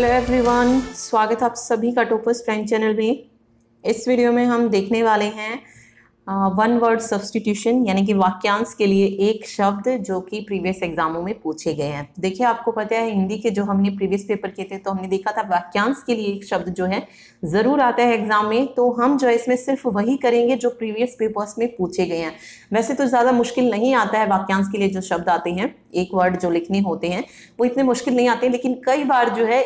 hello everyone स्वागत आप सभी का टोपस फ्रेंड चैनल में इस वीडियो में हम देखने वाले हैं वन वर्ड सब्सटीट्यूशन यानी कि वाक्यांश के लिए एक शब्द जो कि प्रीवियस एग्जामों में पूछे गए हैं देखिए आपको पता है हिंदी के जो हमने प्रीवियस पेपर किए थे तो हमने देखा था वाक्यांश के लिए एक शब्द जो है ज़रूर आता है एग्जाम में तो हम जो है इसमें सिर्फ वही करेंगे जो प्रीवियस पेपर्स में पूछे गए हैं वैसे तो ज़्यादा मुश्किल नहीं आता है वाक्यांश के लिए जो शब्द आते हैं एक वर्ड जो लिखने होते हैं वो इतने मुश्किल नहीं आते लेकिन कई बार जो है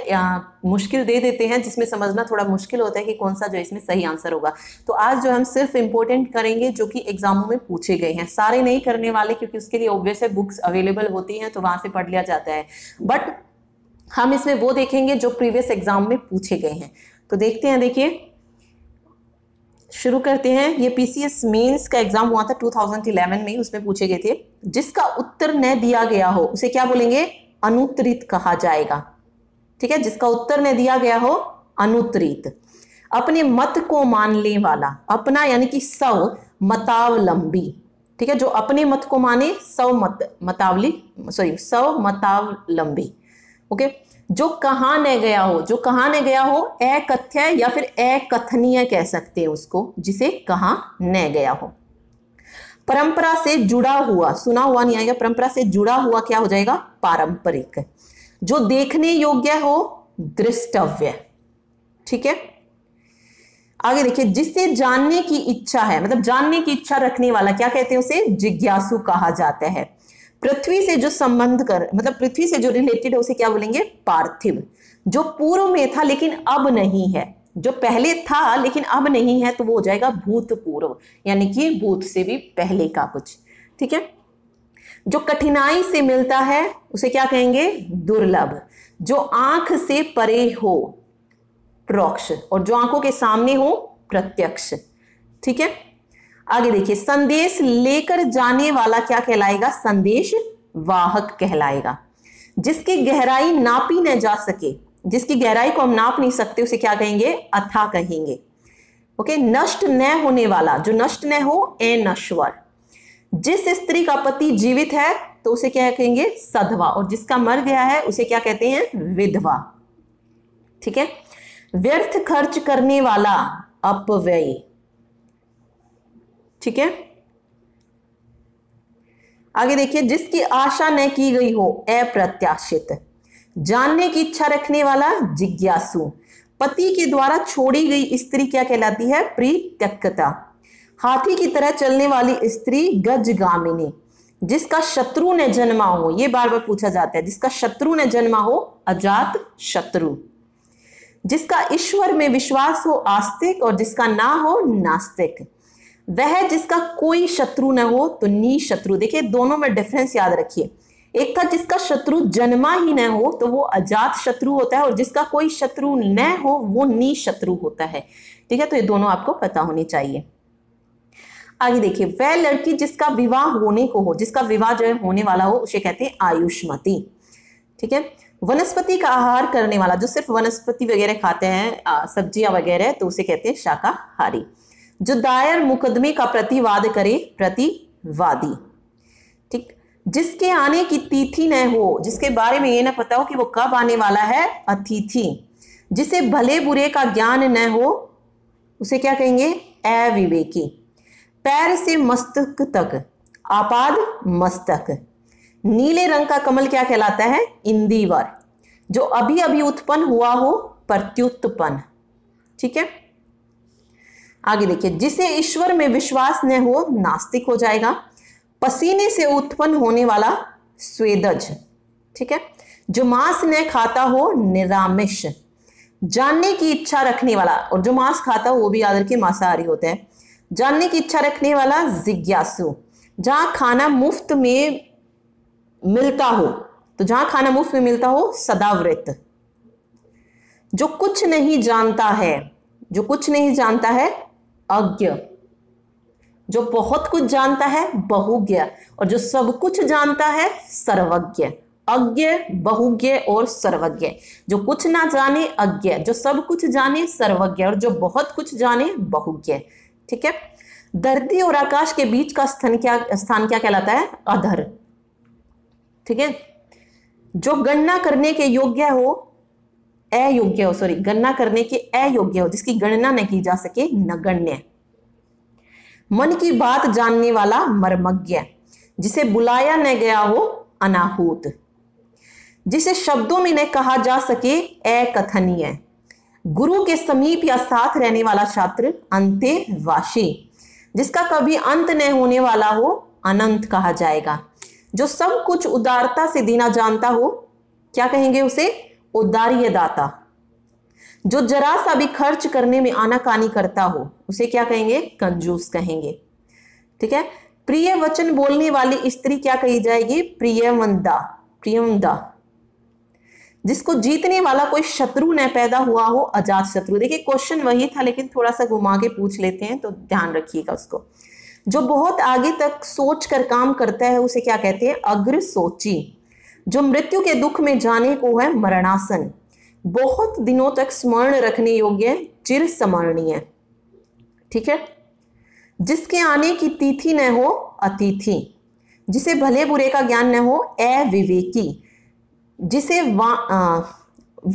मुश्किल दे देते हैं जिसमें समझना थोड़ा मुश्किल होता है कि कौन सा जो इसमें सही आंसर होगा तो आज जो हम सिर्फ इम्पोर्टेंट करेंगे करेंगे जो कि एग्जामों में पूछे गए हैं सारे नहीं करने वाले क्योंकि उसके लिए ऑब्वियस है बुक्स अवेलेबल होती हैं तो वहां से पढ़ लिया जाता है बट हम इसमें वो देखेंगे जो प्रीवियस एग्जाम में पूछे गए हैं तो देखते हैं देखिए शुरू करते हैं ये पीसीएस मेंस का एग्जाम हुआ था 2011 में उसमें पूछे गए थे जिसका उत्तर न दिया गया हो उसे क्या बोलेंगे अनुत्तरित कहा जाएगा ठीक है जिसका उत्तर न दिया गया हो अनुत्तरित अपने मत को मानने वाला अपना यानी कि सव मतावलंबी ठीक है जो अपने मत को माने सव मत मतावली सॉरी सव मतावलंबी ओके जो कहा न गया हो जो कहा न गया हो अकथ्य या फिर अकथनीय कह सकते हैं उसको जिसे कहा न गया हो परंपरा से जुड़ा हुआ सुना हुआ नहीं आएगा परंपरा से जुड़ा हुआ क्या हो जाएगा पारंपरिक जो देखने योग्य हो दृष्टव्य ठीक है आगे देखिए जिससे जानने की इच्छा है मतलब जानने की इच्छा रखने वाला क्या कहते हैं उसे जिज्ञासु कहा जाता है पृथ्वी से जो संबंध कर मतलब पृथ्वी से जो रिलेटेड है उसे क्या बोलेंगे पार्थिव जो पूर्व में था लेकिन अब नहीं है जो पहले था लेकिन अब नहीं है तो वो हो जाएगा भूतपूर्व यानी कि भूत से भी पहले का कुछ ठीक है जो कठिनाई से मिलता है उसे क्या कहेंगे दुर्लभ जो आंख से परे हो प्रोक्ष और जो आंखों के सामने हो प्रत्यक्ष ठीक है आगे देखिए संदेश लेकर जाने वाला क्या कहलाएगा संदेश वाहक कहलाएगा जिसकी गहराई नापी न जा सके जिसकी गहराई को हम नाप नहीं सकते उसे क्या कहेंगे अथा कहेंगे ओके नष्ट न होने वाला जो नष्ट न हो ए नश्वर जिस स्त्री का पति जीवित है तो उसे क्या कहेंगे सधवा और जिसका मर गया है उसे क्या कहते हैं विधवा ठीक है व्यर्थ खर्च करने वाला अपव्यय ठीक है आगे देखिए जिसकी आशा न की गई हो अप्रत्याशित जानने की इच्छा रखने वाला जिज्ञासु पति के द्वारा छोड़ी गई स्त्री क्या कहलाती है प्रीत्यक्ता हाथी की तरह चलने वाली स्त्री गजगामिनी जिसका शत्रु ने जन्मा हो ये बार बार पूछा जाता है जिसका शत्रु ने जन्मा हो अजात शत्रु जिसका ईश्वर में विश्वास हो आस्तिक और जिसका ना हो नास्तिक वह जिसका कोई शत्रु न हो तो नी शत्रु देखिए दोनों में डिफरेंस याद रखिए एक का जिसका शत्रु जन्मा ही न हो तो वो अजात शत्रु होता है और जिसका कोई शत्रु न हो वो नी शत्रु होता है ठीक है तो ये दोनों आपको पता होने चाहिए आगे देखिए वह लड़की जिसका विवाह होने को हो जिसका विवाह जो है होने वाला हो उसे कहते हैं आयुष्मती ठीक है वनस्पति का आहार करने वाला जो सिर्फ वनस्पति वगैरह खाते हैं सब्जियां वगैरह तो उसे कहते हैं शाकाहारी जो दायर मुकदमे का प्रतिवाद करे प्रतिवादी ठीक जिसके आने की तिथि न हो जिसके बारे में ये ना पता हो कि वो कब आने वाला है अतिथि जिसे भले बुरे का ज्ञान न हो उसे क्या कहेंगे अविवेकी पैर से मस्तक तक आपाद मस्तक नीले रंग का कमल क्या कहलाता है इंदीवर जो अभी अभी उत्पन्न हुआ हो प्रत्युत्पन्न ठीक है आगे देखिए जिसे ईश्वर में विश्वास न हो नास्तिक हो जाएगा पसीने से उत्पन्न होने वाला स्वेदज ठीक है जो मांस न खाता हो निरामिष जानने की इच्छा रखने वाला और जो मांस खाता हो वो भी याद रखिए मांसाहारी होते हैं जानने की इच्छा रखने वाला जिज्ञासु जहां खाना मुफ्त में मिलता हो तो जहां खाना मुफ्त में मिलता हो सदावृत जो कुछ नहीं जानता है जो कुछ नहीं जानता है अज्ञ जो बहुत कुछ जानता है बहुज्ञ और जो सब कुछ जानता है सर्वज्ञ अज्ञ बहुज्ञ और सर्वज्ञ जो कुछ ना जाने अज्ञ जो सब कुछ जाने सर्वज्ञ और जो बहुत कुछ जाने बहुज्ञ ठीक है धरती और आकाश के बीच का स्थान क्या स्थान क्या कहलाता है अधर ठीक है जो गणना करने के योग्य हो अयोग्य हो सॉरी गणना करने के अयोग्य हो जिसकी गणना न की जा सके नगण्य मन की बात जानने वाला मर्मज्ञ जिसे बुलाया न गया हो अनाहूत जिसे शब्दों में न कहा जा सके अकथनीय गुरु के समीप या साथ रहने वाला छात्र अंत्यवासी जिसका कभी अंत न होने वाला हो अनंत कहा जाएगा जो सब कुछ उदारता से देना जानता हो क्या कहेंगे उसे उदार्य दाता जो जरा सा भी खर्च करने में आनाकानी करता हो उसे क्या कहेंगे कंजूस कहेंगे ठीक है प्रिय वचन बोलने वाली स्त्री क्या कही जाएगी प्रियमंदा प्रियवंदा जिसको जीतने वाला कोई शत्रु न पैदा हुआ हो अजात शत्रु देखिए क्वेश्चन वही था लेकिन थोड़ा सा घुमा के पूछ लेते हैं तो ध्यान रखिएगा उसको जो बहुत आगे तक सोच कर काम करता है उसे क्या कहते हैं अग्र सोची जो मृत्यु के दुख में जाने को है मरणासन बहुत दिनों तक स्मरण रखने योग्य है चिर स्मरणीय ठीक है जिसके आने की तिथि न हो अतिथि जिसे भले बुरे का ज्ञान न हो अविवेकी जिसे वा, आ,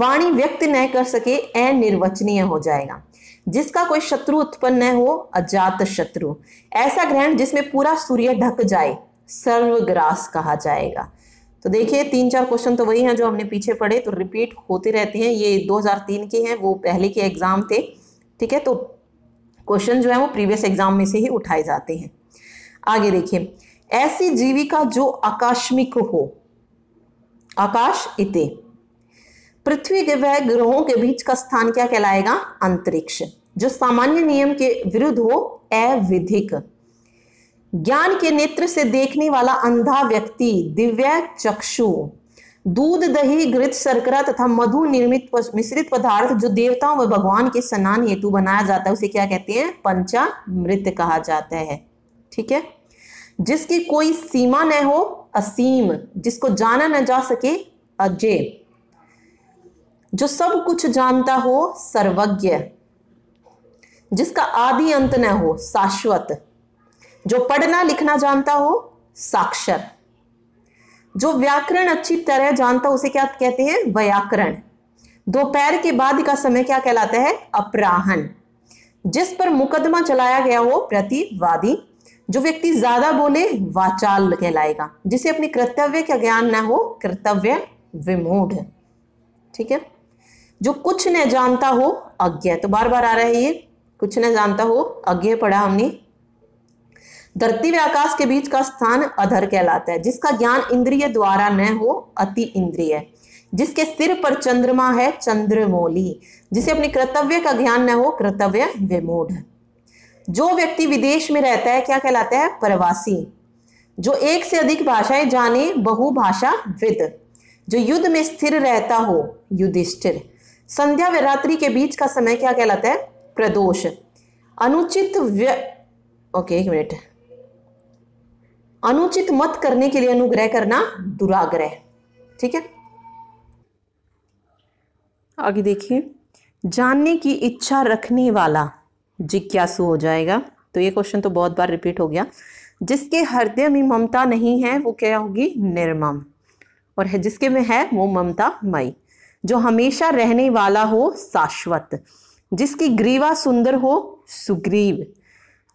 वाणी व्यक्त न कर सके अनिर्वचनीय हो जाएगा जिसका कोई शत्रु उत्पन्न न हो अजात शत्रु ऐसा ग्रहण जिसमें पूरा सूर्य ढक जाए सर्वग्रास कहा जाएगा तो देखिए तीन चार क्वेश्चन तो वही हैं जो हमने पीछे पढ़े तो रिपीट होते रहते हैं ये 2003 के हैं वो पहले के एग्ज़ाम थे ठीक है तो क्वेश्चन जो है वो प्रीवियस एग्ज़ाम में से ही उठाए जाते हैं आगे देखिए ऐसी जीविका जो आकाशमिक हो आकाश इते पृथ्वी के वह ग्रहों के बीच का स्थान क्या कहलाएगा अंतरिक्ष जो सामान्य नियम के विरुद्ध हो अविधिक ज्ञान के नेत्र से देखने वाला अंधा व्यक्ति दिव्य चक्षु दूध दही घृत शर्करा तथा मधु निर्मित मिश्रित पदार्थ जो देवताओं व भगवान के स्नान हेतु बनाया जाता है उसे क्या कहते हैं पंचामृत कहा जाता है ठीक है जिसकी कोई सीमा न हो असीम जिसको जाना न जा सके अजय जो सब कुछ जानता हो सर्वज्ञ जिसका आदि अंत न हो शाश्वत जो पढ़ना लिखना जानता हो साक्षर जो व्याकरण अच्छी तरह जानता उसे क्या कहते हैं व्याकरण दोपहर के बाद का समय क्या कहलाता है अपराहन जिस पर मुकदमा चलाया गया हो प्रतिवादी जो व्यक्ति ज्यादा बोले वाचाल कहलाएगा जिसे अपने कर्तव्य का ज्ञान न हो कर्तव्य विमूढ़ ठीक है जो कुछ न जानता हो अज्ञा तो बार बार आ रहा है ये कुछ न जानता हो अज्ञे पढ़ा हमने धरती व आकाश के बीच का स्थान अधर कहलाता है जिसका ज्ञान इंद्रिय द्वारा न हो अति इंद्रिय जिसके सिर पर चंद्रमा है चंद्रमोली जिसे अपने कर्तव्य का ज्ञान न हो कर्तव्य विमूढ़ जो व्यक्ति विदेश में रहता है क्या कहलाता है प्रवासी जो एक से अधिक भाषाएं जाने बहुभाषा विद जो युद्ध में स्थिर रहता हो युधिष्ठिर संध्या व रात्रि के बीच का समय क्या कहलाता है प्रदोष अनुचित व्य ओके एक मिनट अनुचित मत करने के लिए अनुग्रह करना दुराग्रह ठीक है आगे देखिए जानने की इच्छा रखने वाला जिज्ञासु हो जाएगा तो ये क्वेश्चन तो बहुत बार रिपीट हो गया जिसके हृदय में ममता नहीं है वो क्या होगी निर्मम और है जिसके में है वो ममता मई जो हमेशा रहने वाला हो शाश्वत जिसकी ग्रीवा सुंदर हो सुग्रीव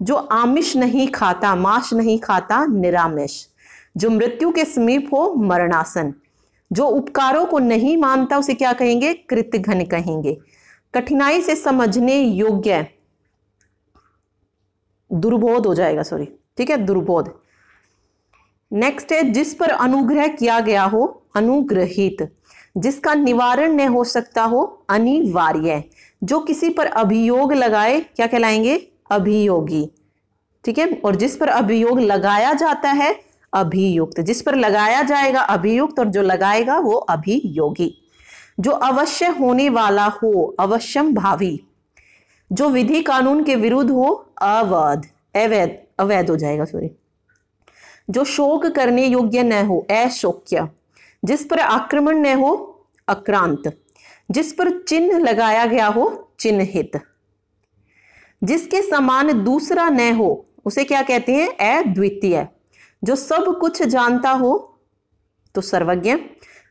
जो आमिष नहीं खाता मांस नहीं खाता निरामिष जो मृत्यु के समीप हो मरणासन जो उपकारों को नहीं मानता उसे क्या कहेंगे कृतघन कहेंगे कठिनाई से समझने योग्य दुर्बोध हो जाएगा सॉरी ठीक है दुर्बोध नेक्स्ट है जिस पर अनुग्रह किया गया हो अनुग्रहित जिसका निवारण न हो सकता हो अनिवार्य जो किसी पर अभियोग लगाए क्या कहलाएंगे अभियोगी ठीक है और जिस पर अभियोग लगाया जाता है अभियुक्त जिस पर लगाया जाएगा अभियुक्त और जो लगाएगा वो अभियोगी जो अवश्य होने वाला हो अवश्यम भावी जो विधि कानून के विरुद्ध हो अवैध अवैध अवैध हो जाएगा सॉरी जो शोक करने योग्य न हो अशोक्य जिस पर आक्रमण न हो अक्रांत जिस पर चिन्ह लगाया गया हो चिन्हित जिसके समान दूसरा न हो उसे क्या कहते हैं अद्वितीय जो सब कुछ जानता हो तो सर्वज्ञ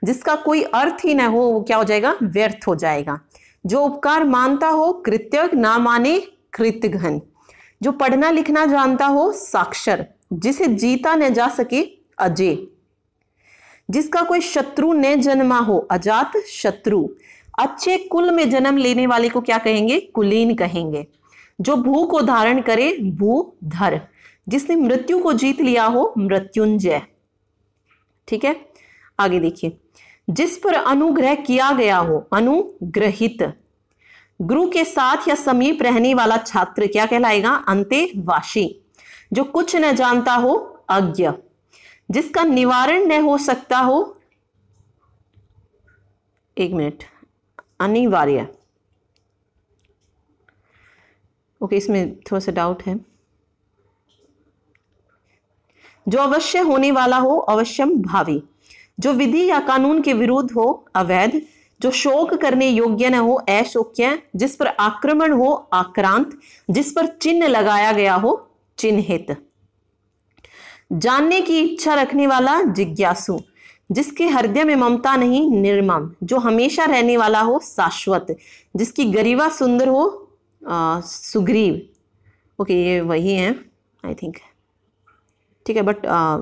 जिसका कोई अर्थ ही न हो वो क्या हो जाएगा व्यर्थ हो जाएगा जो उपकार मानता हो कृत्यक ना माने कृतघन जो पढ़ना लिखना जानता हो साक्षर जिसे जीता न जा सके अजय जिसका कोई शत्रु न जन्मा हो अजात शत्रु अच्छे कुल में जन्म लेने वाले को क्या कहेंगे कुलीन कहेंगे जो भू को धारण करे भू धर जिसने मृत्यु को जीत लिया हो मृत्युंजय ठीक है आगे देखिए जिस पर अनुग्रह किया गया हो अनुग्रहित गुरु के साथ या समीप रहने वाला छात्र क्या कहलाएगा अंतेवासी जो कुछ न जानता हो अज्ञ जिसका निवारण न हो सकता हो एक मिनट अनिवार्य ओके इसमें थोड़ा सा डाउट है जो अवश्य होने वाला हो अवश्यम भावी जो विधि या कानून के विरुद्ध हो अवैध जो शोक करने योग्य न हो अशोक्य जिस पर आक्रमण हो आक्रांत जिस पर चिन्ह लगाया गया हो चिन्हित जानने की इच्छा रखने वाला जिज्ञासु जिसके हृदय में ममता नहीं निर्मम जो हमेशा रहने वाला हो शाश्वत जिसकी गरीवा सुंदर हो आ, सुग्रीव ओके ये वही है आई थिंक ठीक है बट आ,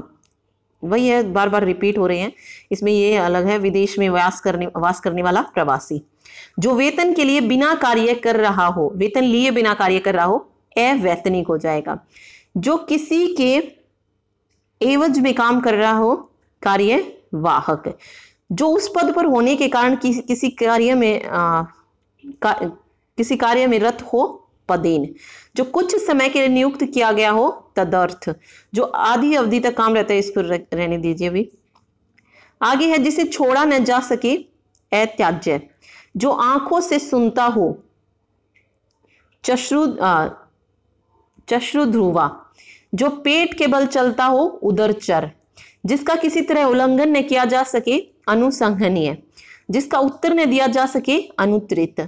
वही है बार बार रिपीट हो रहे हैं इसमें ये अलग है विदेश में वास करने वास करने वाला प्रवासी जो वेतन के लिए बिना कार्य कर रहा हो वेतन लिए बिना कार्य कर रहा हो अवैतनिक हो जाएगा जो किसी के एवज में काम कर रहा हो कार्य वाहक जो उस पद पर होने के कारण कि, किसी कार्य में आ, का, किसी कार्य में रत हो पदेन जो कुछ समय के लिए नियुक्त किया गया हो तदर्थ जो आधी अवधि तक काम रहता है इसको रहने दीजिए अभी आगे है जिसे छोड़ा न जा सके अत्याज्य जो आंखों से सुनता हो चश्रु चश्रु ध्रुवा जो पेट के बल चलता हो उदर चर जिसका किसी तरह उल्लंघन न किया जा सके अनुसंहनीय जिसका उत्तर न दिया जा सके अनुत्रित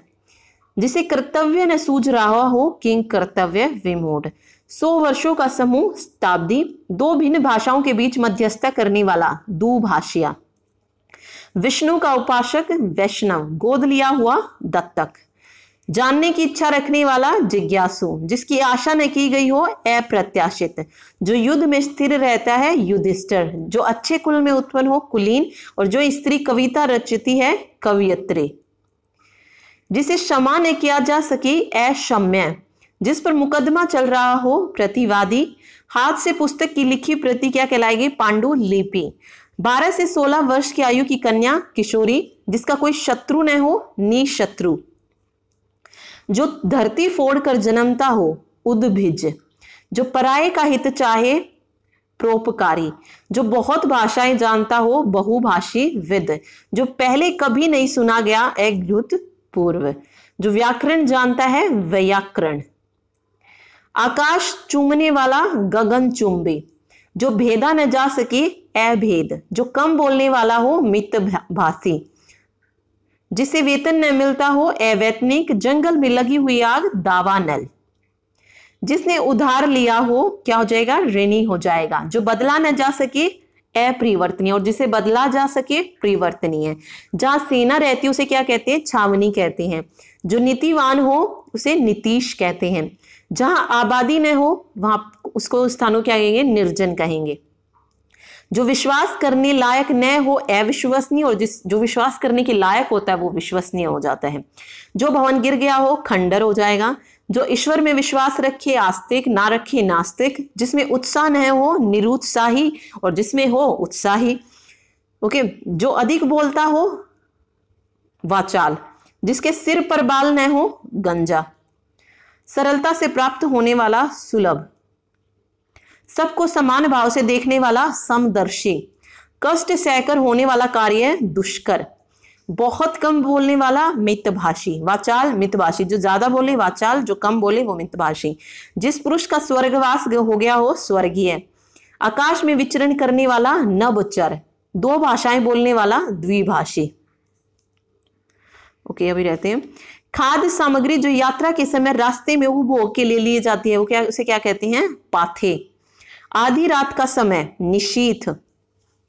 जिसे कर्तव्य न सूझ रहा हो किंग कर्तव्य विमोड सौ वर्षों का समूह शताब्दी दो भिन्न भाषाओं के बीच मध्यस्थता करने वाला दुभाषिया विष्णु का उपासक वैष्णव गोद लिया हुआ दत्तक जानने की इच्छा रखने वाला जिज्ञासु जिसकी आशा न की गई हो अप्रत्याशित जो युद्ध में स्थिर रहता है युधिष्ठर जो अच्छे कुल में उत्पन्न हो कुलीन और जो स्त्री कविता रचती है कवियत्री जिसे क्षमा न किया जा सके अशम्य जिस पर मुकदमा चल रहा हो प्रतिवादी हाथ से पुस्तक की लिखी प्रति क्या कहलाएगी पांडु लिपि बारह से सोलह वर्ष की आयु की कन्या किशोरी जिसका कोई शत्रु न हो निशत्रु जो धरती फोड़ कर जन्मता हो उद्भिज जो पराये का हित चाहे प्रोपकारी जो बहुत भाषाएं जानता हो बहुभाषी विद जो पहले कभी नहीं सुना गया एक पूर्व जो व्याकरण जानता है व्याकरण आकाश चूमने वाला गगन चुंबी जो भेदा न जा सके अभेद जो कम बोलने वाला हो मित भाषी जिसे वेतन न मिलता हो अवैतनिक जंगल में लगी हुई आग दावा नल जिसने उधार लिया हो क्या हो जाएगा ऋणी हो जाएगा जो बदला न जा सके अप्रिवर्तनीय और जिसे बदला जा सके परिवर्तनीय जहां सेना रहती है उसे क्या कहते हैं छावनी कहते हैं जो नीतिवान हो उसे नीतीश कहते हैं जहां आबादी न हो वहां उसको स्थानों क्या कहेंगे निर्जन कहेंगे जो विश्वास करने लायक न हो अविश्वसनीय और जिस जो विश्वास करने के लायक होता है वो विश्वसनीय हो जाता है जो भवन गिर गया हो खंडर हो जाएगा जो ईश्वर में विश्वास रखे आस्तिक ना रखे नास्तिक जिसमें उत्साह न हो निरुत्साही और जिसमें हो उत्साही ओके जो अधिक बोलता हो वाचाल जिसके सिर पर बाल न हो गंजा सरलता से प्राप्त होने वाला सुलभ सबको समान भाव से देखने वाला समदर्शी कष्ट सहकर होने वाला कार्य दुष्कर बहुत कम बोलने वाला मितभाषी वाचाल मितभाषी जो ज्यादा बोले वाचाल जो कम बोले वो मितभाषी जिस पुरुष का स्वर्गवास हो गया हो स्वर्गीय आकाश में विचरण करने वाला नवचर दो भाषाएं बोलने वाला द्विभाषी ओके अभी रहते हैं खाद्य सामग्री जो यात्रा के समय रास्ते में उपभोग के लिए लिए जाती है वो क्या उसे क्या कहते हैं पाथे आधी रात का समय निशीथ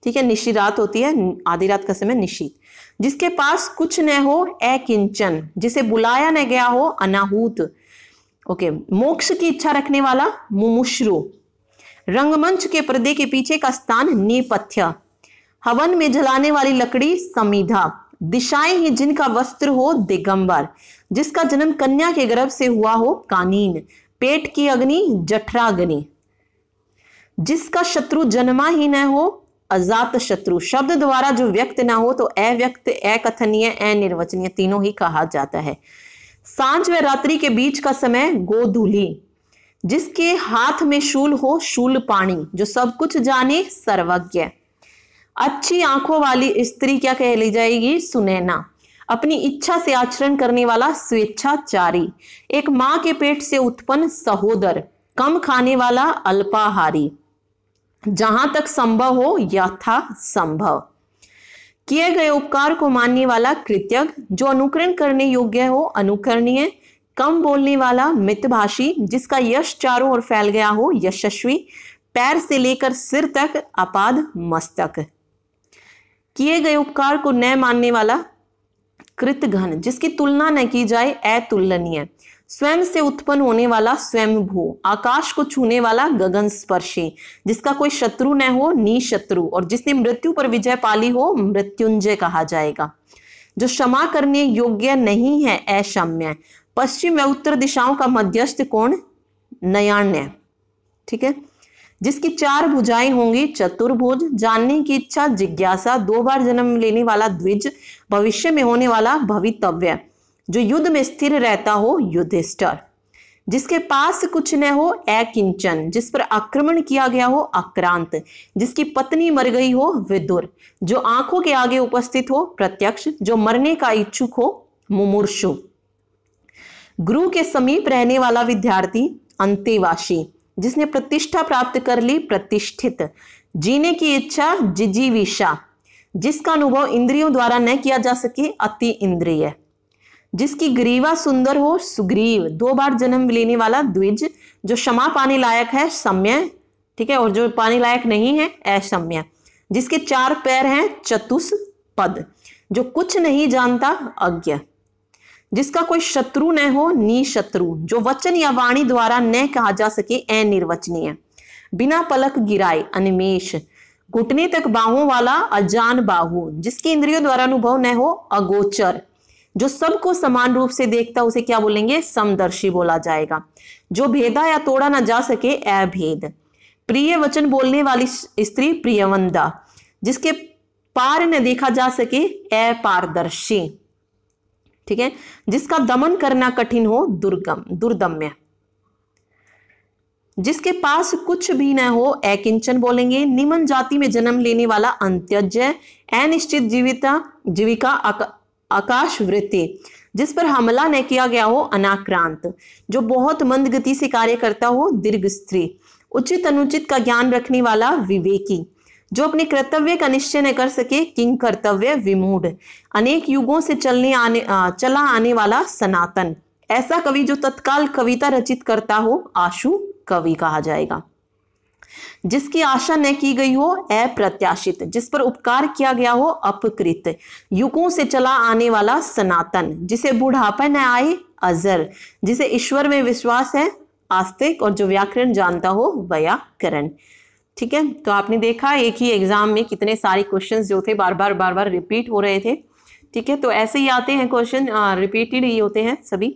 ठीक है निशी रात होती है आधी रात का समय निशीत जिसके पास कुछ न हो अकिंचन जिसे बुलाया न गया हो अनाहूत ओके मोक्ष की इच्छा रखने वाला मुमुश्रु रंगमंच के पर्दे के पीछे का स्थान निपथ्य हवन में जलाने वाली लकड़ी समीधा दिशाएं ही जिनका वस्त्र हो दिगंबर जिसका जन्म कन्या के गर्भ से हुआ हो कानीन पेट की अग्नि जठराग्नि जिसका शत्रु जन्मा ही न हो अजात शत्रु शब्द द्वारा जो व्यक्त ना हो तो अव्यक्त अकथनीय अनिर्वचनीय तीनों ही कहा जाता है सांझ व रात्रि के बीच का समय गोधूली जिसके हाथ में शूल हो शूल पाणी जो सब कुछ जाने सर्वज्ञ अच्छी आंखों वाली स्त्री क्या कह ली जाएगी सुनैना अपनी इच्छा से आचरण करने वाला स्वेच्छाचारी एक माँ के पेट से उत्पन्न सहोदर कम खाने वाला अल्पाहारी जहां तक संभव हो यथा संभव किए गए उपकार को मानने वाला कृत्यक जो अनुकरण करने योग्य हो अनुकरणीय कम बोलने वाला मितभाषी जिसका यश चारों ओर फैल गया हो यशस्वी पैर से लेकर सिर तक अपाद मस्तक किए गए उपकार को न मानने वाला कृतघन जिसकी तुलना न की जाए अतुलनीय स्वयं से उत्पन्न होने वाला स्वयं भू आकाश को छूने वाला गगन स्पर्शी जिसका कोई शत्रु न हो नी शत्रु और जिसने मृत्यु पर विजय पाली हो मृत्युंजय कहा जाएगा जो क्षमा करने योग्य नहीं है अशम्य पश्चिम व उत्तर दिशाओं का मध्यस्थ कोण नयाण्य ठीक है जिसकी चार भुजाएं होंगी चतुर्भुज जानने की इच्छा जिज्ञासा दो बार जन्म लेने वाला द्विज भविष्य में होने वाला भवितव्य जो युद्ध में स्थिर रहता हो युद्धिष्ठर जिसके पास कुछ न हो अकिंचन जिस पर आक्रमण किया गया हो आक्रांत जिसकी पत्नी मर गई हो विदुर जो आंखों के आगे उपस्थित हो प्रत्यक्ष जो मरने का इच्छुक हो मुमूर्षु गुरु के समीप रहने वाला विद्यार्थी अंतेवासी जिसने प्रतिष्ठा प्राप्त कर ली प्रतिष्ठित जीने की इच्छा जिजीविषा जिसका अनुभव इंद्रियों द्वारा न किया जा सके अति इंद्रिय जिसकी ग्रीवा सुंदर हो सुग्रीव दो बार जन्म लेने वाला द्विज जो क्षमा पानी लायक है सम्य ठीक है और जो पानी लायक नहीं है असम्य जिसके चार पैर हैं चतुष पद जो कुछ नहीं जानता अज्ञ जिसका कोई शत्रु न हो निशत्रु जो वचन या वाणी द्वारा न कहा जा सके अनिर्वचनीय बिना पलक गिराए अनिमेश घुटने तक बाहों वाला अजान बाहु जिसके इंद्रियों द्वारा अनुभव न हो अगोचर जो सबको समान रूप से देखता उसे क्या बोलेंगे समदर्शी बोला जाएगा जो भेदा या तोड़ा ना जा सके अभेद प्रिय वचन बोलने वाली स्त्री प्रियवंदा जिसके पार न देखा जा सके अपारदर्शी ठीक है जिसका दमन करना कठिन हो दुर्गम दुर्दम्य जिसके पास कुछ भी न हो अकिंचन बोलेंगे निमन जाति में जन्म लेने वाला अंत्यज अनिश्चित जीविता जीविका आकाश वृत्ति जिस पर हमला न किया गया हो अनाक्रांत जो बहुत मंद गति से कार्य करता हो दीर्घ स्त्री उचित अनुचित का ज्ञान रखने वाला विवेकी जो अपने कर्तव्य का निश्चय न कर सके किंग कर्तव्य विमूढ़ अनेक युगों से चलने आने चला आने वाला सनातन ऐसा कवि जो तत्काल कविता रचित करता हो आशु कवि कहा जाएगा जिसकी आशा न की गई हो अप्रत्याशित जिस पर उपकार किया गया हो अपकृत युगों से चला आने वाला सनातन जिसे बुढ़ापा न आए अजर जिसे ईश्वर में विश्वास है आस्तिक और जो व्याकरण जानता हो व्याकरण ठीक है तो आपने देखा एक ही एग्जाम में कितने सारे क्वेश्चन जो थे बार बार बार बार रिपीट हो रहे थे ठीक है तो ऐसे ही आते हैं क्वेश्चन रिपीटेड ही होते हैं सभी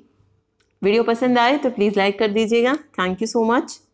वीडियो पसंद आए तो प्लीज़ लाइक कर दीजिएगा थैंक यू सो मच